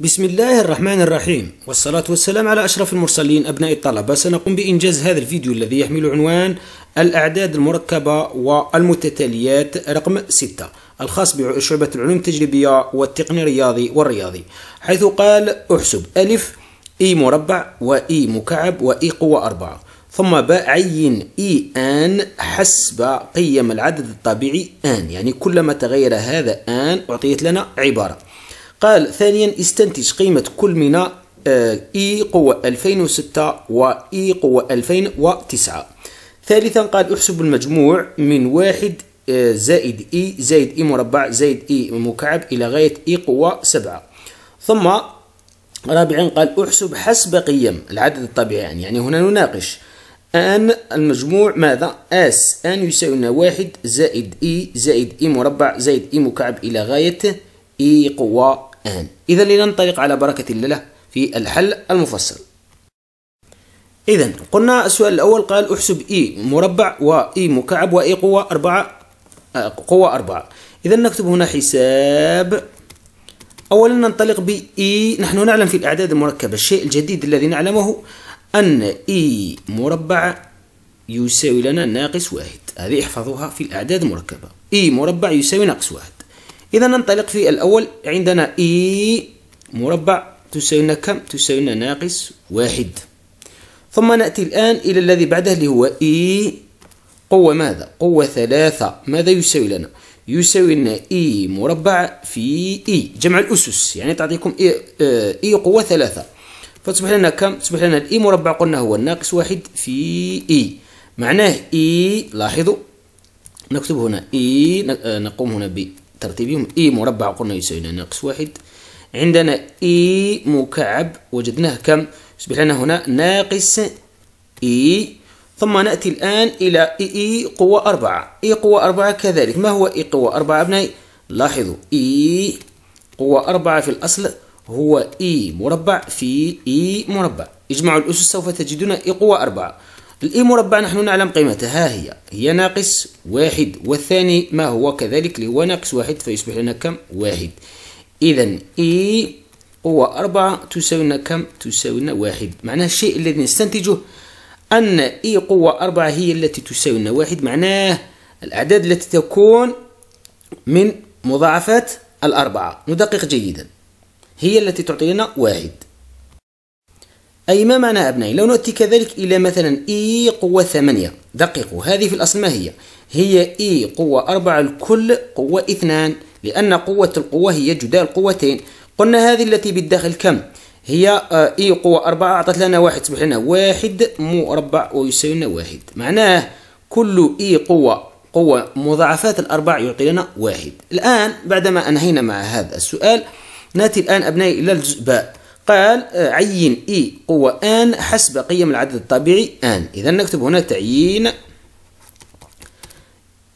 بسم الله الرحمن الرحيم والصلاة والسلام على أشرف المرسلين أبناء الطلبة سنقوم بإنجاز هذا الفيديو الذي يحمل عنوان الأعداد المركبة والمتتاليات رقم 6 الخاص بشعبة العلوم التجريبية والتقني الرياضي والرياضي حيث قال احسب ألف إي مربع وإي مكعب وإي قوة أربعة ثم باء عين إي آن حسب قيم العدد الطبيعي آن يعني كلما تغير هذا آن أعطيت لنا عبارة قال ثانيا استنتج قيمة كل من آه، إي قوة 2006 اي قوة 2009 ثالثا قال احسب المجموع من واحد آه، زائد إي زائد إي مربع زائد إي مكعب إلى غاية إي قوة 7 ثم رابعا قال احسب حسب قيم العدد الطبيعي يعني, يعني هنا نناقش ان المجموع ماذا اس ان يساوي لنا واحد زائد اي زائد اي مربع زائد اي مكعب الى غايه اي قوه أهم إذا لننطلق على بركة الله في الحل المفصل إذا قلنا السؤال الأول قال أحسب إي مربع وإي مكعب وإي قوة أربعة آه، قوة أربعة إذا نكتب هنا حساب أولا ننطلق بإي نحن نعلم في الأعداد المركبة الشيء الجديد الذي نعلمه أن إي مربع يساوي لنا ناقص واحد هذه احفظوها في الأعداد المركبة إي مربع يساوي ناقص واحد إذا ننطلق في الأول عندنا إي e مربع لنا كم؟ لنا ناقص واحد ثم نأتي الآن إلى الذي بعده اللي هو إي e. قوة ماذا؟ قوة ثلاثة ماذا يساوي لنا؟ يساوي لنا إي e مربع في إي جمع الأسس يعني تعطيكم إي, إي آه، قوة ثلاثة فتصبح لنا كم؟ تصبح لنا الإي مربع قلنا هو ناقص واحد في إي معناه إي لاحظوا نكتب هنا إي آه، نقوم هنا ب ترتيبهم اي مربع قلنا يساوي ناقص واحد عندنا اي مكعب وجدناه كم يصبح لنا هنا ناقص اي ثم نأتي الآن إلى إي, إي قوة أربعة إي قوة أربعة كذلك ما هو إي قوة أربعة أبنائي لاحظوا إي قوة أربعة في الأصل هو إي مربع في إي مربع اجمعوا الأسس سوف تجدون إي قوة أربعة الإي مربع نحن نعلم قيمتها ها هي هي ناقص واحد والثاني ما هو كذلك اللي هو ناقص واحد فيصبح لنا كم واحد إذا إي e هو أربعة تساوي لنا كم تساوي لنا واحد معناه الشيء الذي نستنتجه أن إي e قوة أربعة هي التي تساوي لنا واحد معناه الأعداد التي تكون من مضاعفات الأربعة ندقق جيدا هي التي تعطي لنا واحد أي ما معنى أبنائي لو نأتي كذلك إلى مثلا إي قوة ثمانية دققوا هذه في الأصل ما هي هي إي قوة أربعة الكل قوة اثنان لأن قوة القوة هي جداء القوتين قلنا هذه التي بالداخل كم هي آه، إي قوة أربعة أعطت لنا واحد تصبح لنا واحد مربع ويساوي لنا واحد معناه كل إي قوة قوة مضاعفات الأربع يعطي لنا واحد الآن بعدما أنهينا مع هذا السؤال نأتي الآن أبنائي إلى الجزء باء قال آه، عين إي قوة آن حسب قيم العدد الطبيعي آن إذا نكتب هنا تعيين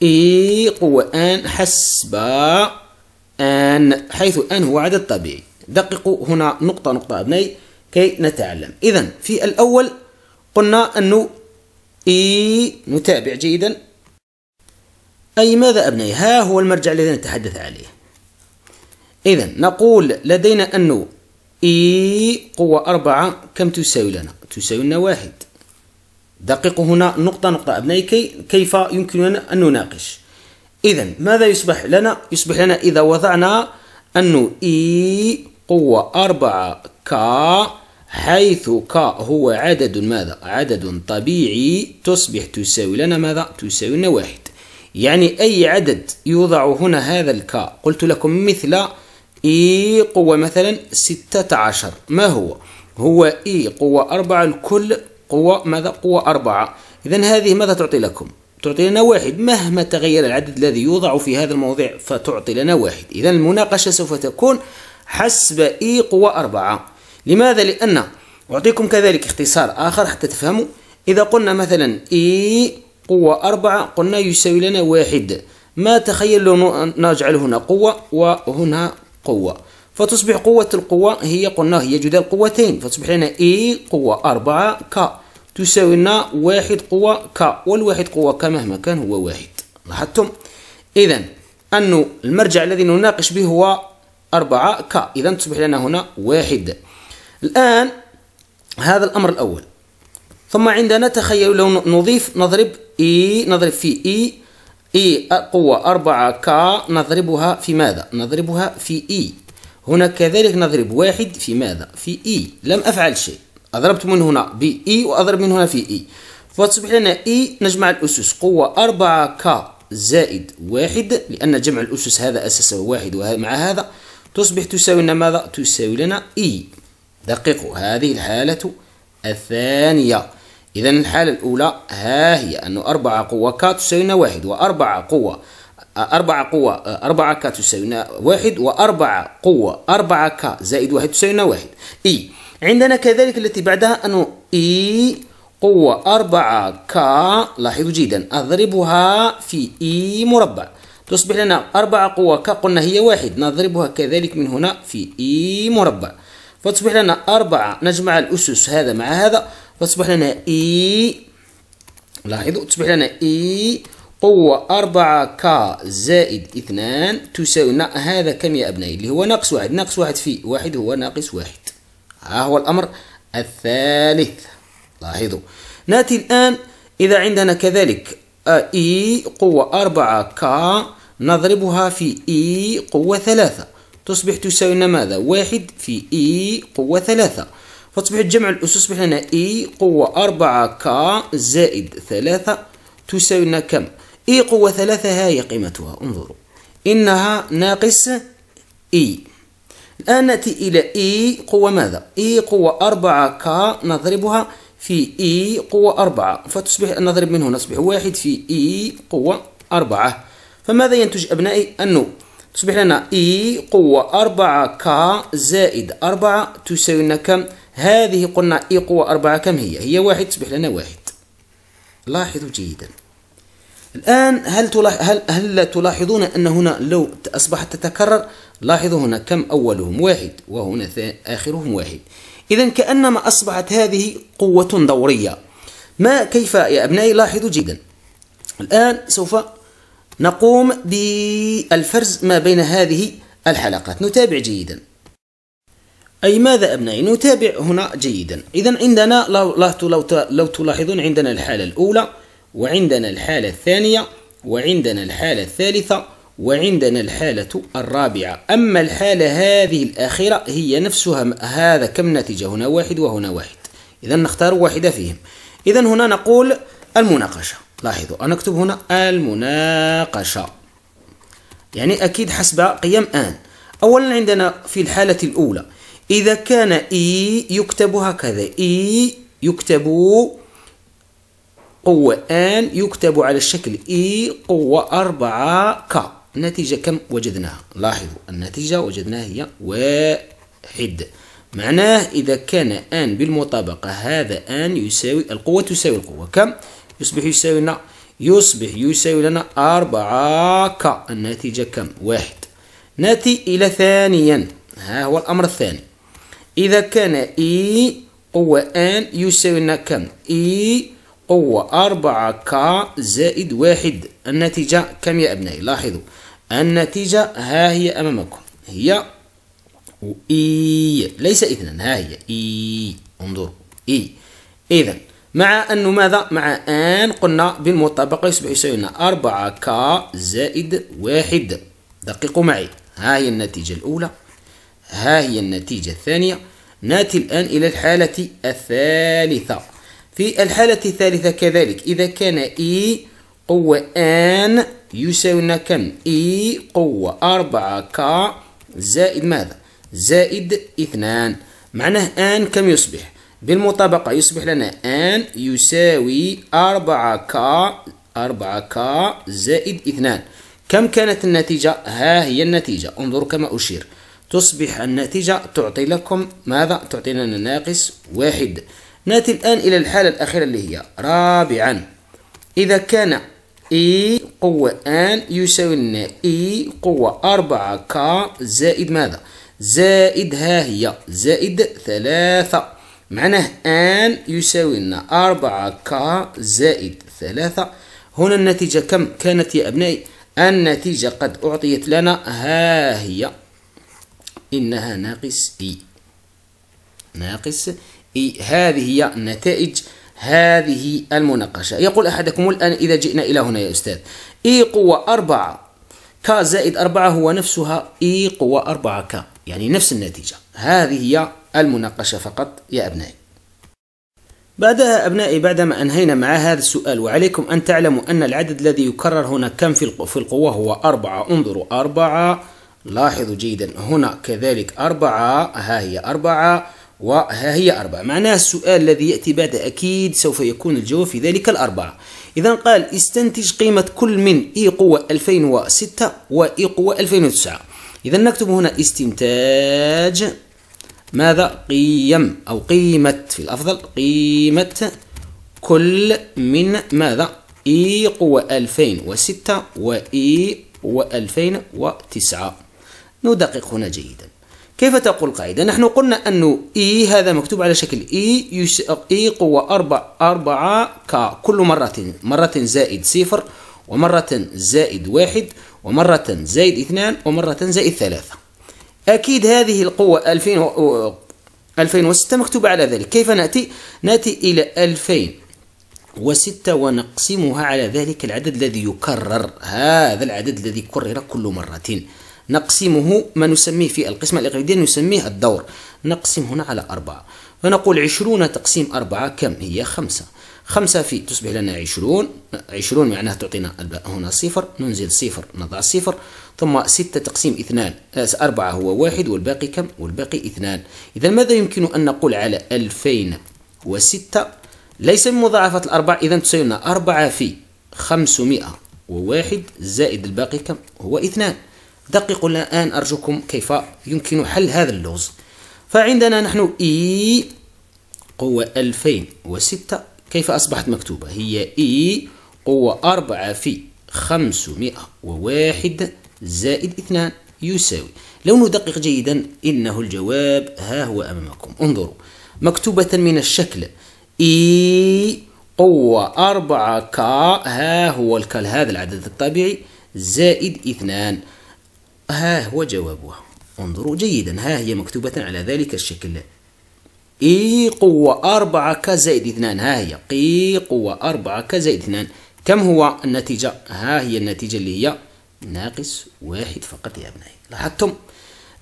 إي قوة آن حسب آن حيث آن هو عدد طبيعي دققوا هنا نقطة نقطة أبنائي كي نتعلم إذا في الأول قلنا أنه إي نتابع جيدا أي ماذا أبنائي ها هو المرجع الذي نتحدث عليه إذا نقول لدينا أنه إي قوة أربعة كم تساوي لنا؟ تساوي لنا واحد دققوا هنا نقطة نقطة أبنائي كي كيف يمكننا أن نناقش إذا ماذا يصبح لنا؟ يصبح لنا إذا وضعنا أنه إي قوة أربعة ك حيث ك هو عدد ماذا؟ عدد طبيعي تصبح تساوي لنا ماذا؟ تساوي لنا واحد يعني أي عدد يوضع هنا هذا الك قلت لكم مثل إي قوة مثلا ستة عشر ما هو؟ هو إي قوة أربعة الكل قوة ماذا؟ قوة أربعة إذا هذه ماذا تعطي لكم؟ تعطي لنا واحد مهما تغير العدد الذي يوضع في هذا الموضع فتعطي لنا واحد إذا المناقشة سوف تكون حسب إي قوة أربعة لماذا؟ لأن أعطيكم كذلك اختصار آخر حتى تفهموا إذا قلنا مثلا إي قوة أربعة قلنا يساوي لنا واحد ما تخيل لو نجعل هنا قوة وهنا قوة فتصبح قوة القوة هي قلنا هي جدال قوتين فتصبح لنا اي قوة أربعة ك تساوي لنا واحد قوة ك والواحد قوة ك مهما كان هو واحد لاحظتم إذا أن المرجع الذي نناقش به هو أربعة ك إذا تصبح لنا هنا واحد الآن هذا الأمر الأول ثم عندنا تخيلوا لو نضيف نضرب إي e، نضرب في إي e اي قوة 4 ك نضربها في ماذا؟ نضربها في اي هنا كذلك نضرب واحد في ماذا؟ في اي لم افعل شيء أضربت من هنا بإي وأضرب من هنا في إي فتصبح لنا إي نجمع الأسس قوة 4 ك زائد واحد لأن جمع الأسس هذا أساسه واحد وهذا مع هذا تصبح تساوي لنا ماذا؟ تساوي لنا إي دققوا هذه الحالة الثانية إذا الحالة الأولى ها هي أن أربعة قوة ك تساوينا واحد وأربعة قوة أربعة قوة أربعة ك تساوينا واحد وأربعة قوة أربعة ك زائد واحد تساوينا واحد إي عندنا كذلك التي بعدها أنه إي قوة أربعة ك لاحظوا جيدا أضربها في إي مربع تصبح لنا أربعة قوة ك قلنا هي واحد نضربها كذلك من هنا في إي مربع فتصبح لنا أربعة نجمع الأسس هذا مع هذا فتصبح لنا اي e. لاحظوا تصبح لنا اي e. قوة أربعة ك زائد اثنان تساوي هذا كم يا أبنائي اللي هو ناقص واحد ناقص واحد في واحد هو ناقص واحد ها هو الأمر الثالث لاحظوا نأتي الآن إذا عندنا كذلك إي آه، e قوة أربعة ك نضربها في إي قوة ثلاثة تصبح تساوي ماذا؟ واحد في إي قوة ثلاثة فتصبح جمع الأسس يصبح لنا إي قوة أربعة ك زائد ثلاثة تساوي لنا كم إي قوة ثلاثة هاي قيمتها انظروا إنها ناقص إي الآن نأتي إلى إي قوة ماذا؟ إي قوة أربعة ك نضربها في إي قوة أربعة فتصبح نضرب من هنا تصبح واحد في إي قوة أربعة فماذا ينتج أبنائي؟ أنه تصبح لنا إي قوة أربعة ك زائد أربعة تساوي لنا كم؟ هذه قلنا إي قوة أربعة كم هي هي واحد تصبح لنا واحد لاحظوا جيدا الآن هل, تلاحظ هل, هل تلاحظون أن هنا لو أصبحت تتكرر لاحظوا هنا كم أولهم واحد وهنا آخرهم واحد إذا كأنما أصبحت هذه قوة دورية ما كيف يا أبنائي لاحظوا جيدا الآن سوف نقوم بالفرز ما بين هذه الحلقات نتابع جيدا أي ماذا أبنائي نتابع هنا جيدا إذا عندنا لو, تلاحظون عندنا الحالة الأولى وعندنا الحالة الثانية وعندنا الحالة الثالثة وعندنا الحالة الرابعة أما الحالة هذه الأخيرة هي نفسها هذا كم نتيجة هنا واحد وهنا واحد إذا نختار واحدة فيهم إذا هنا نقول المناقشة لاحظوا أنا أكتب هنا المناقشة يعني أكيد حسب قيم آن أولا عندنا في الحالة الأولى إذا كان إي يكتب هكذا إي يكتب قوة آن يكتب على الشكل إي قوة أربعة ك النتيجة كم وجدناها لاحظوا النتيجة وجدناها هي واحد معناه إذا كان آن بالمطابقة هذا آن يساوي القوة تساوي القوة كم يصبح يساوي لنا يصبح يساوي لنا أربعة ك النتيجة كم واحد نأتي إلى ثانيا ها هو الأمر الثاني إذا كان إي قوة ان يساوي لنا كم إي قوة أربعة ك زائد واحد النتيجة كم يا أبنائي لاحظوا النتيجة ها هي أمامكم هي إي ليس اثنان ها هي إي انظروا إي إذا مع أنه ماذا مع أن قلنا بالمطابقة يصبح يساوي لنا أربعة ك زائد واحد دققوا معي ها هي النتيجة الأولى ها هي النتيجة الثانية نأتي الآن إلى الحالة الثالثة في الحالة الثالثة كذلك إذا كان إي قوة آن يساوينا كم إي قوه أربعة كا زائد ماذا زائد اثنان معناه آن كم يصبح بالمطابقة يصبح لنا آن يساوي أربعة كا أربعة كا زائد اثنان كم كانت النتيجة ها هي النتيجة انظروا كما أشير تصبح النتيجة تعطي لكم ماذا؟ تعطي لنا ناقص واحد نأتي الآن إلى الحالة الأخيرة اللي هي رابعا إذا كان إي e قوة آن يساوي لنا إي e قوة أربعة ك زائد ماذا؟ زائد ها هي زائد ثلاثة معناه آن يساوي لنا أربعة ك زائد ثلاثة هنا النتيجة كم كانت يا أبنائي؟ النتيجة قد أعطيت لنا ها هي إنها ناقص إي e. ناقص إي e. هذه هي نتائج هذه المناقشة يقول أحدكم الآن إذا جئنا إلى هنا يا أستاذ إي e قوة أربعة ك زائد أربعة هو نفسها إي قوة أربعة ك يعني نفس النتيجة هذه هي المناقشة فقط يا أبنائي بعدها أبنائي بعدما أنهينا مع هذا السؤال وعليكم أن تعلموا أن العدد الذي يكرر هنا كم في القوة هو أربعة انظروا أربعة لاحظوا جيدا هنا كذلك أربعة ها هي أربعة وها هي أربعة معناها السؤال الذي يأتي بعد أكيد سوف يكون الجواب في ذلك الأربعة إذا قال استنتج قيمة كل من إي e قوة 2006 وإي e قوة 2009 إذا نكتب هنا استنتاج ماذا قيم أو قيمة في الأفضل قيمة كل من ماذا إي e قوة 2006 وإي و 2009 ندقق هنا جيدا كيف تقول قاعدة؟ نحن قلنا أنه إي e، هذا مكتوب على شكل إي يشق إي قوة أربع أربعة ك كل مرة مرة زائد صفر ومرة زائد واحد ومرة زائد اثنان ومرة زائد ثلاثة أكيد هذه القوة ألفين و... وستة مكتوبة على ذلك كيف نأتي؟ نأتي إلى ألفين وستة ونقسمها على ذلك العدد الذي يكرر هذا العدد الذي كرر كل مرة نقسمه ما نسميه في القسمة الإقليدية نسميه الدور نقسم هنا على أربعة فنقول عشرون تقسيم أربعة كم هي خمسة خمسة في تصبح لنا عشرون عشرون معناها تعطينا هنا صفر ننزل صفر نضع صفر ثم ستة تقسيم اثنان آه، أربعة هو واحد والباقي كم والباقي اثنان إذا ماذا يمكن أن نقول على ألفين وستة ليس من مضاعفة الأربعة إذا تساوي لنا أربعة في خمسمائة وواحد زائد الباقي كم هو اثنان دققوا الآن أرجوكم كيف يمكن حل هذا اللغز فعندنا نحن إي قوة 2006 كيف أصبحت مكتوبة هي إي قوة 4 في 501 زائد 2 يساوي لو ندقق جيدا إنه الجواب ها هو أمامكم انظروا مكتوبة من الشكل إي قوة 4 ك ها هو الك هذا العدد الطبيعي زائد 2 ها هو جوابها انظروا جيدا ها هي مكتوبة على ذلك الشكل إي قوة أربعة ك زائد اثنان ها هي قي قوة أربعة ك زائد اثنان كم هو النتيجة ها هي النتيجة اللي هي ناقص واحد فقط يا أبنائي لاحظتم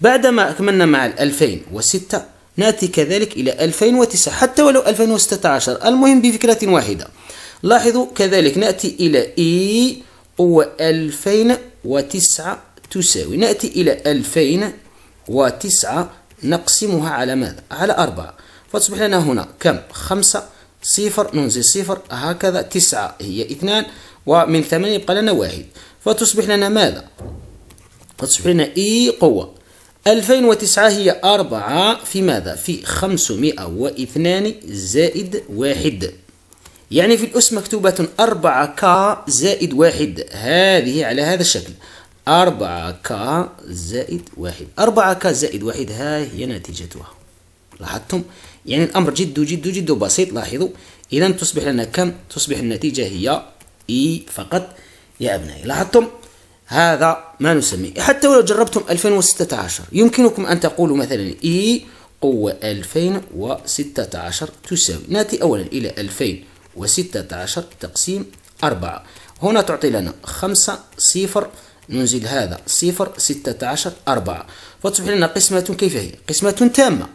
بعدما أكملنا مع الألفين وستة نأتي كذلك إلى 2009 حتى ولو 2016 المهم بفكرة واحدة لاحظوا كذلك نأتي إلى إي قوة 2009 تساوي نأتي إلى ألفين وتسعة نقسمها على ماذا؟ على أربعة فتصبح لنا هنا كم؟ خمسة صفر ننزل صفر هكذا تسعة هي اثنان ومن ثمانية يبقى لنا واحد فتصبح لنا ماذا؟ فتصبح لنا إي قوة ألفين 2009 هي أربعة في ماذا؟ في خمسمائة 502 زائد واحد يعني في الأس مكتوبة أربعة كا زائد واحد هذه على هذا الشكل أربعة ك زائد واحد أربعة ك زائد واحد ها هي نتيجتها لاحظتم يعني الأمر جد جد جد بسيط لاحظوا إذا تصبح لنا كم تصبح النتيجة هي إي e فقط يا أبنائي لاحظتم هذا ما نسميه حتى ولو جربتم 2016 يمكنكم أن تقولوا مثلا إي e قوة 2016 تساوي نأتي أولا إلى 2016 تقسيم 4 هنا تعطي لنا 5 صفر نزيد هذا صفر ستة عشر أربعة فتصبح لنا قسمة كيف هي قسمة تامة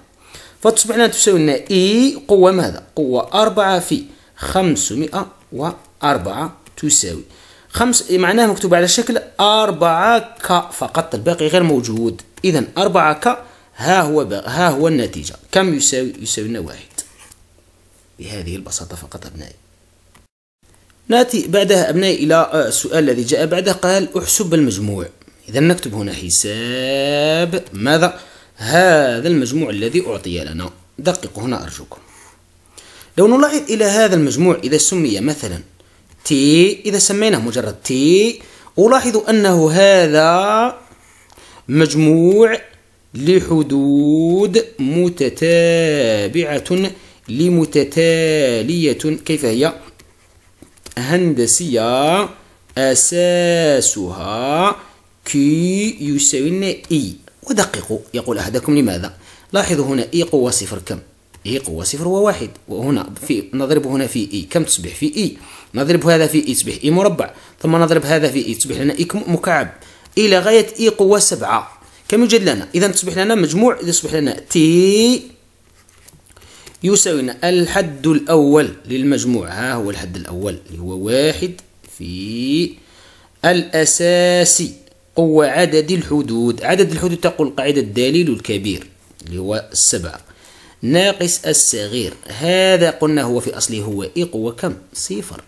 فتصبح لنا تساوي لنا إي e قوة ماذا قوة أربعة في خمسمائة وأربعة تساوي خمس معناه مكتوب على شكل أربعة ك فقط الباقي غير موجود إذا أربعة ك ها هو بقى. ها هو النتيجة كم يساوي يساوي لنا واحد بهذه البساطة فقط أبنائي ناتي بعدها أبنائي إلى آه، السؤال الذي جاء بعده قال أحسب المجموع إذا نكتب هنا حساب ماذا؟ هذا المجموع الذي أعطي لنا دققوا هنا أرجوكم لو نلاحظ إلى هذا المجموع إذا سمي مثلا تي إذا سميناه مجرد تي ألاحظ أنه هذا مجموع لحدود متتابعة لمتتالية كيف هي؟ هندسية أساسها كي يساوي لنا e. إي ودققوا يقول أحدكم لماذا لاحظوا هنا إي e قوة صفر كم إي e قوة صفر هو واحد وهنا في نضرب هنا في إي كم تصبح في إي نضرب هذا في إي تصبح إي مربع ثم نضرب هذا في إي تصبح لنا إي مكعب إلى غاية إي قوة سبعة كم يوجد لنا إذا تصبح لنا مجموع تصبح لنا تي يساوينا الحد الأول للمجموع ها هو الحد الأول اللي هو واحد في الأساسي قوة عدد الحدود عدد الحدود تقول قاعدة الدليل الكبير اللي هو السبعة ناقص الصغير هذا قلنا هو في أصله هو قوة كم صفر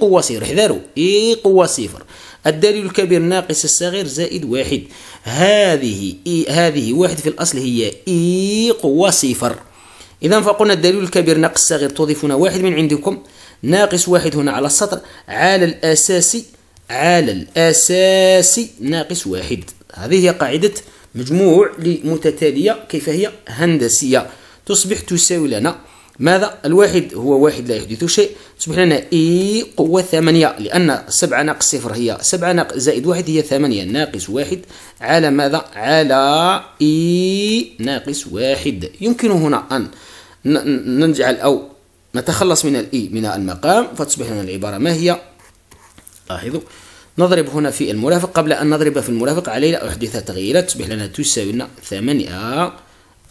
قوة صفر احذروا قوة صفر الدليل الكبير ناقص الصغير زائد واحد هذه إي هذه واحد في الأصل هي قوة صفر إذا فقلنا الدليل الكبير ناقص صغير تضيفنا واحد من عندكم ناقص واحد هنا على السطر على الأساس على الأساس ناقص واحد هذه هي قاعدة مجموع لمتتالية كيف هي هندسية تصبح تساوي لنا ماذا الواحد هو واحد لا يحدث شيء تصبح لنا اي قوة ثمانية لأن سبعة ناقص صفر هي سبعة ناقص زائد واحد هي ثمانية ناقص واحد على ماذا على اي ناقص واحد يمكن هنا أن نجعل أو نتخلص من الإي من المقام فتصبح لنا العبارة ما هي لاحظوا نضرب هنا في المرافق قبل أن نضرب في المرافق علينا أحدث تغييرات تصبح لنا تساوي لنا ثمانية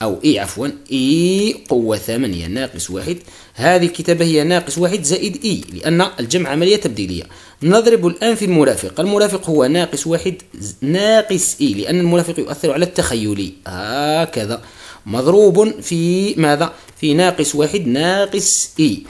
أو إي عفوا إي قوة ثمانية ناقص واحد هذه الكتابة هي ناقص واحد زائد إي لأن الجمع عملية تبديلية نضرب الآن في المرافق المرافق هو ناقص واحد ناقص إي لأن المرافق يؤثر على التخيلي هكذا مضروب في ماذا في ناقص واحد ناقص إي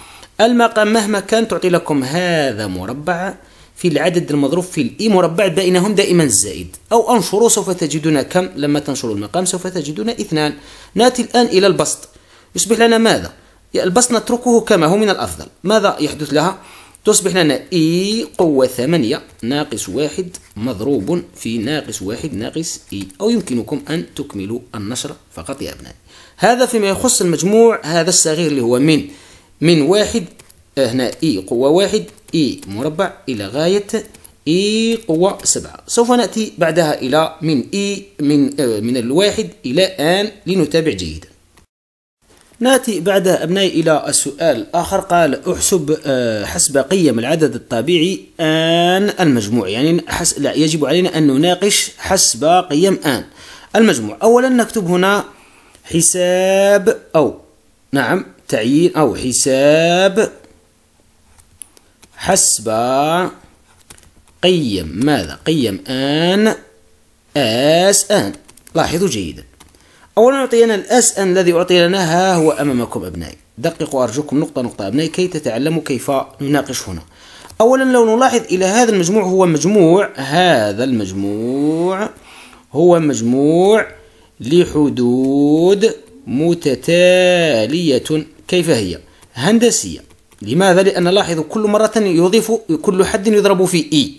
المقام مهما كان تعطي لكم هذا مربع في العدد المضروب في الإي مربع بينهم دائما الزائد أو أنشروا سوف تجدون كم لما تنشروا المقام سوف تجدون اثنان نأتي الآن إلى البسط يصبح لنا ماذا؟ البسط نتركه كما هو من الأفضل ماذا يحدث لها؟ تصبح لنا إي قوة ثمانية ناقص واحد مضروب في ناقص واحد ناقص إي أو يمكنكم أن تكملوا النشر فقط يا أبنائي هذا فيما يخص المجموع هذا الصغير اللي هو من من واحد آه، هنا اي قوة واحد اي مربع إلى غاية اي قوة سبعة سوف نأتي بعدها إلى من اي من آه من الواحد إلى آن لنتابع جيدا نأتي بعدها أبنائي إلى السؤال الآخر قال أحسب آه، حسب قيم العدد الطبيعي آن المجموع يعني حس لا يجب علينا أن نناقش حسب قيم آن المجموع أولا نكتب هنا حساب أو نعم تعيين أو حساب حسب قيم ماذا قيم آن آس آن لاحظوا جيدا أولا أعطينا الأس آن الذي أعطي لنا ها هو أمامكم أبنائي دققوا أرجوكم نقطة نقطة أبنائي كي تتعلموا كيف نناقش هنا أولا لو نلاحظ إلى هذا المجموع هو مجموع هذا المجموع هو مجموع لحدود متتالية كيف هي هندسية لماذا؟ لأن لاحظوا كل مرة يضيف كل حد يضرب في إي e.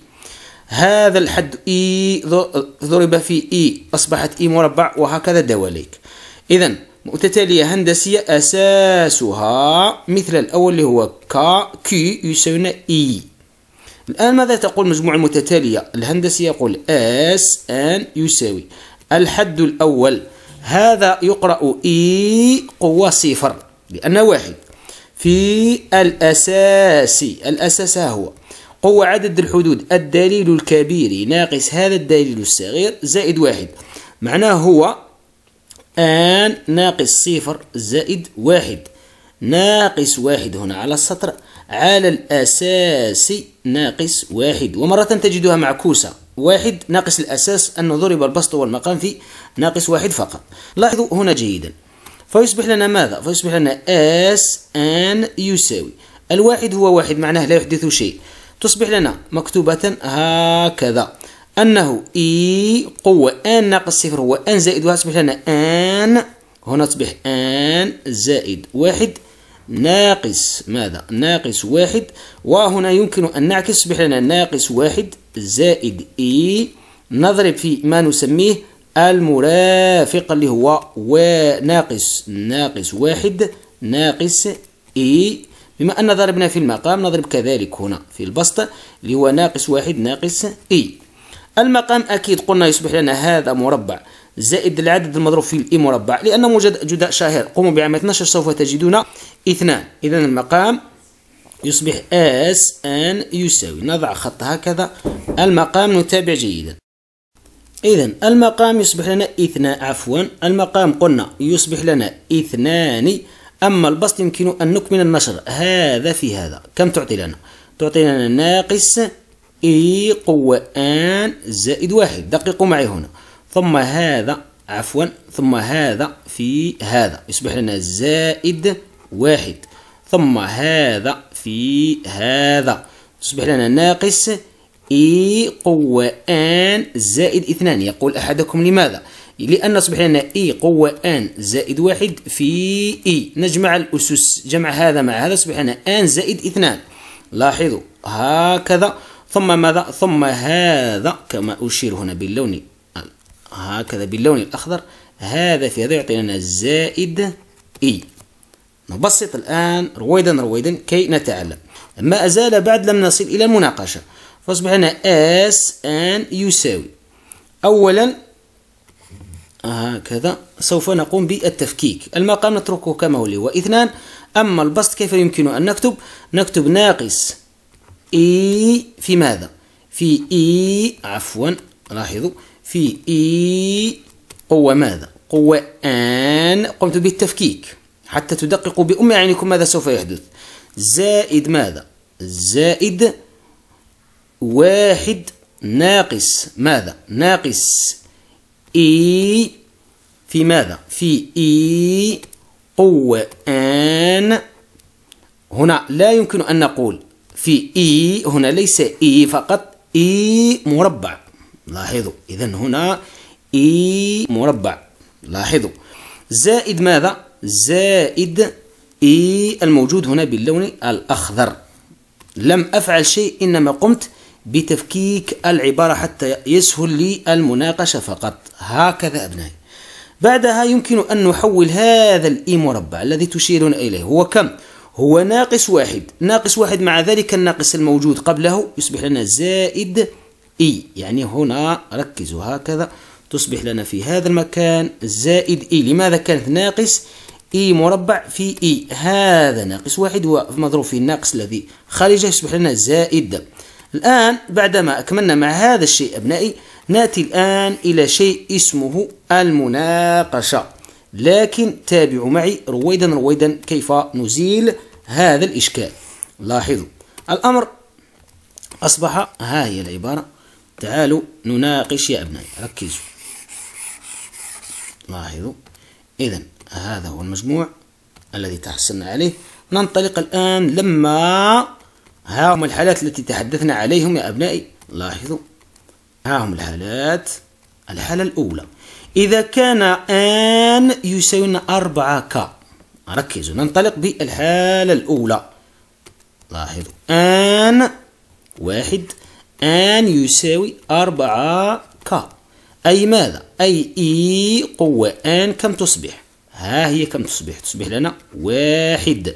هذا الحد إي e ضرب في إي e، أصبحت إي مربع وهكذا دواليك إذا متتالية هندسية أساسها مثل الأول اللي هو كا كي يساوينا إي الآن ماذا تقول مجموعة المتتالية الهندسية يقول اس ان يساوي الحد الأول هذا يقرأ إي قوة صفر لأنه واحد في الأساس الأساس هو قوة عدد الحدود الدليل الكبير ناقص هذا الدليل الصغير زائد واحد معناه هو آن ناقص صفر زائد واحد ناقص واحد هنا على السطر على الأساس ناقص واحد ومرة تجدها معكوسة واحد ناقص الأساس أنه ضرب البسط والمقام في ناقص واحد فقط لاحظوا هنا جيدا فيصبح لنا ماذا؟ فيصبح لنا اس ان يساوي الواحد هو واحد معناه لا يحدث شيء تصبح لنا مكتوبة هكذا أنه إي e قوة ان ناقص صفر هو ان زائد واحد تصبح لنا ان هنا تصبح ان زائد واحد ناقص ماذا ناقص واحد وهنا يمكن أن نعكس يصبح لنا ناقص واحد زائد إي نضرب في ما نسميه المرافق اللي هو ناقص ناقص واحد ناقص إي بما أن ضربنا في المقام نضرب كذلك هنا في البسط اللي هو ناقص واحد ناقص إي المقام أكيد قلنا يصبح لنا هذا مربع زائد العدد المضروب في الاي مربع لأن موجد جداء شهير قوموا بعمل 12 سوف تجدون اثنان إذا المقام يصبح اس ان يساوي نضع خط هكذا المقام نتابع جيدا إذا المقام يصبح لنا اثنان عفوا المقام قلنا يصبح لنا اثنان أما البسط يمكن أن نكمل النشر هذا في هذا كم تعطي لنا؟ تعطي لنا ناقص إي قوة آن زائد واحد دققوا معي هنا ثم هذا عفوا ثم هذا في هذا يصبح لنا زائد واحد ثم هذا في هذا يصبح لنا ناقص إي قوة آن زائد اثنان يقول أحدكم لماذا؟ لأن أصبح لنا إي قوة آن زائد واحد في إي نجمع الأسس جمع هذا مع هذا اصبح لنا آن زائد اثنان لاحظوا هكذا ثم ماذا؟ ثم هذا كما أشير هنا باللون هكذا باللون الأخضر هذا في هذا يعطي لنا زائد إي e. نبسط الآن رويدا رويدا كي نتعلم ما أزال بعد لم نصل إلى المناقشة فأصبح لنا اس ان يساوي أولا هكذا سوف نقوم بالتفكيك المقام نتركه كما هو واثنان أما البسط كيف يمكن أن نكتب نكتب ناقص إي e في ماذا في إي e، عفوا لاحظوا في إي قوة ماذا؟ قوة آن قمت بالتفكيك حتى تدققوا بأم عينكم ماذا سوف يحدث زائد ماذا؟ زائد واحد ناقص ماذا؟ ناقص إي في ماذا؟ في إي قوة آن هنا لا يمكن أن نقول في إي هنا ليس إي فقط إي مربع لاحظوا إذا هنا إي مربع لاحظوا زائد ماذا؟ زائد إي الموجود هنا باللون الأخضر لم أفعل شيء إنما قمت بتفكيك العبارة حتى يسهل لي المناقشة فقط هكذا أبنائي بعدها يمكن أن نحول هذا الإي مربع الذي تشيرون إليه هو كم؟ هو ناقص واحد ناقص واحد مع ذلك الناقص الموجود قبله يصبح لنا زائد إي يعني هنا ركزوا هكذا تصبح لنا في هذا المكان زائد إي لماذا كانت ناقص إي مربع في إي هذا ناقص واحد ومضروب في الناقص الذي خارجه يصبح لنا زائد الآن بعدما أكملنا مع هذا الشيء أبنائي نأتي الآن إلى شيء اسمه المناقشة لكن تابعوا معي رويدا رويدا كيف نزيل هذا الإشكال لاحظوا الأمر أصبح ها هي العبارة تعالوا نناقش يا أبنائي ركزوا لاحظوا إذا هذا هو المجموع الذي تحصلنا عليه ننطلق الآن لما ها هم الحالات التي تحدثنا عليهم يا أبنائي لاحظوا ها هم الحالات الحالة الأولى إذا كان آن يساوينا أربعة ك ركزوا ننطلق بالحالة الأولى لاحظوا آن واحد أن يساوي أربعة ك أي ماذا؟ أي إي قوة أن كم تصبح؟ ها هي كم تصبح؟ تصبح لنا واحد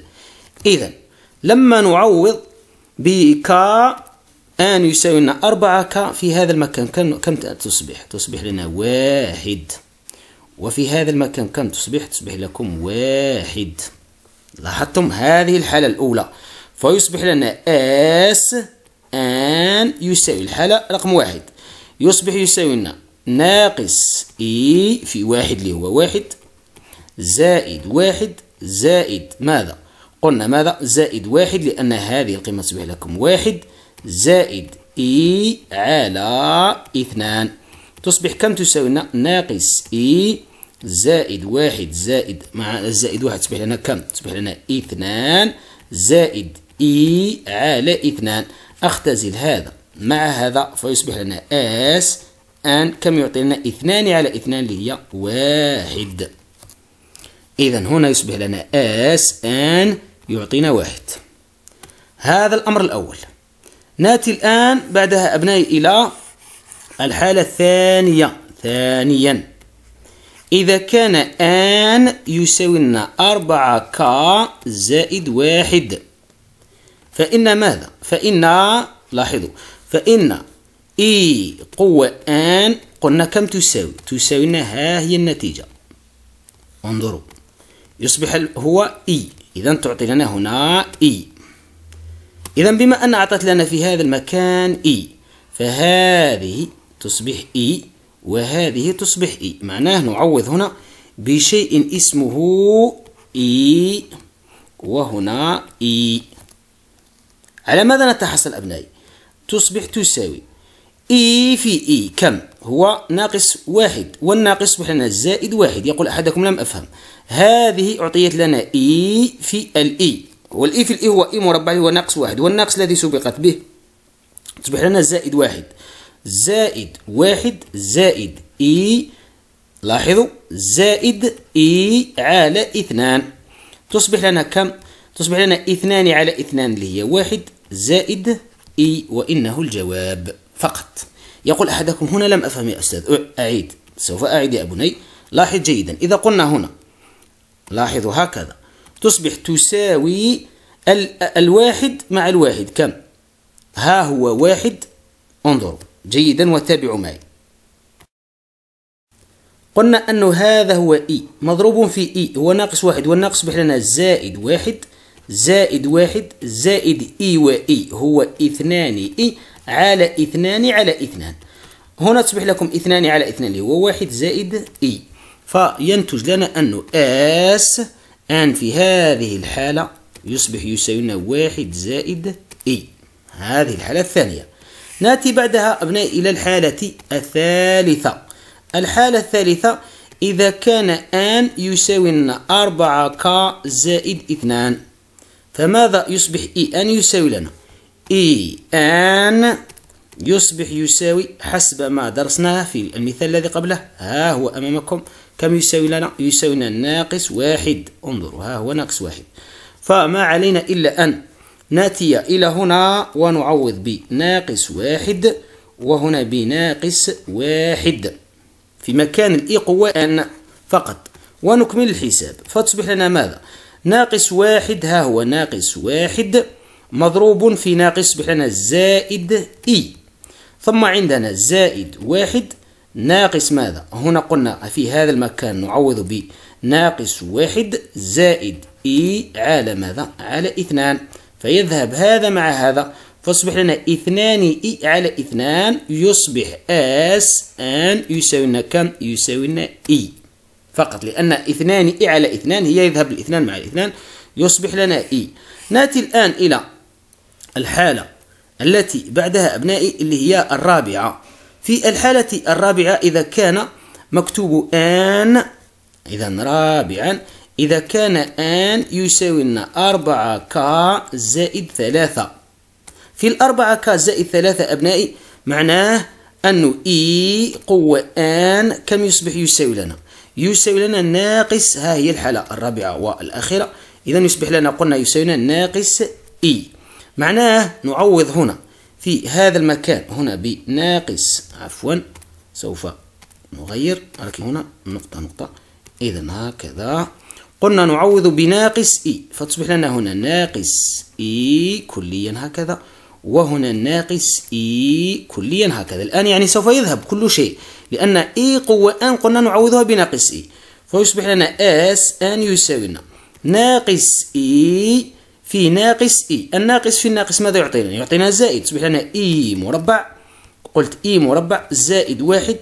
إذا لما نعوض ك أن يساوي لنا أربعة ك في هذا المكان كم تصبح؟ تصبح لنا واحد وفي هذا المكان كم تصبح؟ تصبح لكم واحد لاحظتم هذه الحالة الأولى فيصبح لنا اس ان يساوي الحالة رقم واحد يصبح يساوي لنا ناقص اي e في واحد اللي هو واحد زائد واحد زائد ماذا قلنا ماذا زائد واحد لأن هذه القيمة تصبح لكم واحد زائد اي e على اثنان تصبح كم تساوي لنا ناقص اي e زائد واحد زائد مع زائد واحد تصبح لنا كم تصبح لنا اثنان زائد اي على اثنان أختزل هذا مع هذا فيصبح لنا اس ان كم يعطي لنا اثنان على اثنان اللي هي واحد إذا هنا يصبح لنا اس ان يعطينا واحد هذا الأمر الأول ناتي الآن بعدها أبنائي إلى الحالة الثانية ثانيا إذا كان آن يساوي لنا 4 ك زائد واحد فإن ماذا فإن لاحظوا فإن إي قوة آن قلنا كم تساوي تساوي لنا ها هي النتيجة انظروا يصبح هو إي إذا تعطي لنا هنا إي إذا بما أن أعطت لنا في هذا المكان إي فهذه تصبح إي وهذه تصبح إي معناه نعوض هنا بشيء اسمه إي وهنا إي على ماذا نتحصل أبنائي تصبح تساوي اي e في اي e كم هو ناقص واحد والناقص يصبح لنا زائد واحد يقول أحدكم لم أفهم هذه أعطيت لنا اي e في الاي والاي في الاي هو اي مربع هو ناقص واحد والناقص الذي سبقت به تصبح لنا زائد واحد زائد واحد زائد اي لاحظوا زائد اي على اثنان تصبح لنا كم تصبح لنا اثنان على اثنان اللي هي واحد زائد إي وإنه الجواب فقط يقول أحدكم هنا لم أفهم يا أستاذ أعيد سوف أعيد يا بني لاحظ جيدا إذا قلنا هنا لاحظوا هكذا تصبح تساوي الواحد مع الواحد كم ها هو واحد انظروا جيدا وتابعوا معي قلنا أنه هذا هو إي مضروب في إي هو ناقص واحد والناقص يصبح لنا زائد واحد زائد واحد زائد إي وإي هو اثنان إي على اثنان على اثنان هنا تصبح لكم اثنان على اثنان هو واحد زائد إي فينتج لنا أنه اس أن في هذه الحالة يصبح يساوي لنا واحد زائد إي هذه الحالة الثانية نأتي بعدها أبنائي إلى الحالة الثالثة الحالة الثالثة إذا كان آن يساوي لنا 4 ك زائد 2 فماذا يصبح إي أن يساوي لنا إي أن يصبح يساوي حسب ما درسناه في المثال الذي قبله ها هو أمامكم كم يساوي لنا يساوي لنا ناقص واحد انظروا ها هو ناقص واحد فما علينا إلا أن نأتي إلى هنا ونعوض بناقص واحد وهنا بناقص واحد في مكان الإي قوة أن فقط ونكمل الحساب فتصبح لنا ماذا؟ ناقص واحد ها هو ناقص واحد مضروب في ناقص بحنا زائد إي e. ثم عندنا زائد واحد ناقص ماذا هنا قلنا في هذا المكان نعوض بناقص واحد زائد إي e على ماذا على اثنان فيذهب هذا مع هذا فاصبح لنا اثنان إي e على اثنان يصبح آس آن يساوي كم يساوي إي فقط لأن اثنان إي على اثنان هي يذهب الاثنان مع الاثنان يصبح لنا إي نأتي الآن إلى الحالة التي بعدها أبنائي اللي هي الرابعة في الحالة الرابعة إذا كان مكتوب آن إذا رابعا إذا كان آن يساوي لنا أربعة ك زائد ثلاثة في الأربعة ك زائد ثلاثة أبنائي معناه أن إي قوة آن كم يصبح يساوي لنا يساوي لنا ناقص ها هي الحالة الرابعة والأخيرة إذا يصبح لنا قلنا يساوي لنا ناقص إي e. معناه نعوض هنا في هذا المكان هنا بناقص عفوا سوف نغير لكن هنا نقطة نقطة إذا هكذا قلنا نعوض بناقص إي e. فتصبح لنا هنا ناقص إي e كليا هكذا وهنا الناقص إي e كليا هكذا الآن يعني سوف يذهب كل شيء لأن إي e قوة أن قلنا نعوضها بناقص إي e، فيصبح لنا اس ان يساوي لنا ناقص اي في ناقص اي الناقص في الناقص ماذا يعطينا يعطينا زائد تصبح لنا اي مربع قلت اي مربع زائد واحد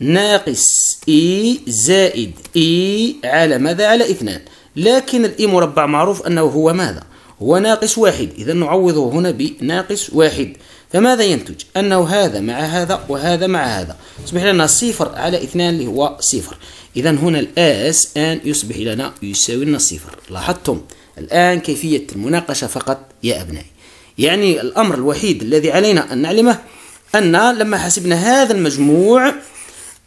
ناقص اي زائد اي على ماذا على اثنان لكن الاي مربع معروف انه هو ماذا هو ناقص واحد إذا نعوضه هنا بناقص واحد فماذا ينتج أنه هذا مع هذا وهذا مع هذا يصبح لنا صفر على اثنان اللي هو صفر إذا هنا الآس آن يصبح لنا يساوي لنا صفر لاحظتم الآن كيفية المناقشة فقط يا أبنائي يعني الأمر الوحيد الذي علينا أن نعلمه أن لما حسبنا هذا المجموع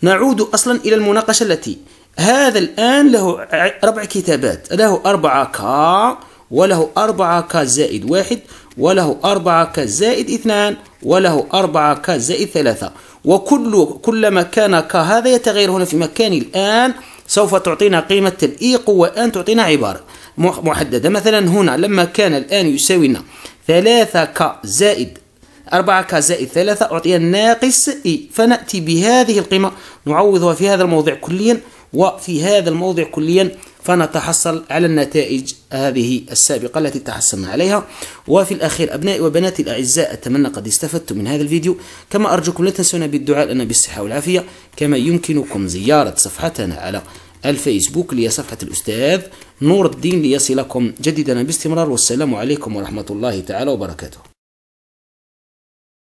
نعود أصلا إلى المناقشة التي هذا الآن له ربع كتابات له أربعة كا وله 4 ك زائد 1 وله 4 ك زائد 2 وله 4 ك زائد 3 وكل كلما كان ك هذا يتغير هنا في مكان الان سوف تعطينا قيمه الاي قوه ان تعطينا عباره محدده مثلا هنا لما كان الان يساوي لنا 3 ك زائد 4 ك زائد 3 اعطينا ناقص اي فناتي بهذه القيمه نعوضها في هذا الموضع كليا وفي هذا الموضع كليا فنتحصل على النتائج هذه السابقة التي تحصلنا عليها وفي الأخير أبنائي وبناتي الأعزاء أتمنى قد استفدتم من هذا الفيديو كما أرجوكم لا تنسونا بالدعاء لنا بالصحة والعافية كما يمكنكم زيارة صفحتنا على الفيسبوك اللي هي صفحة الأستاذ نور الدين ليصلكم جديدا باستمرار والسلام عليكم ورحمة الله تعالى وبركاته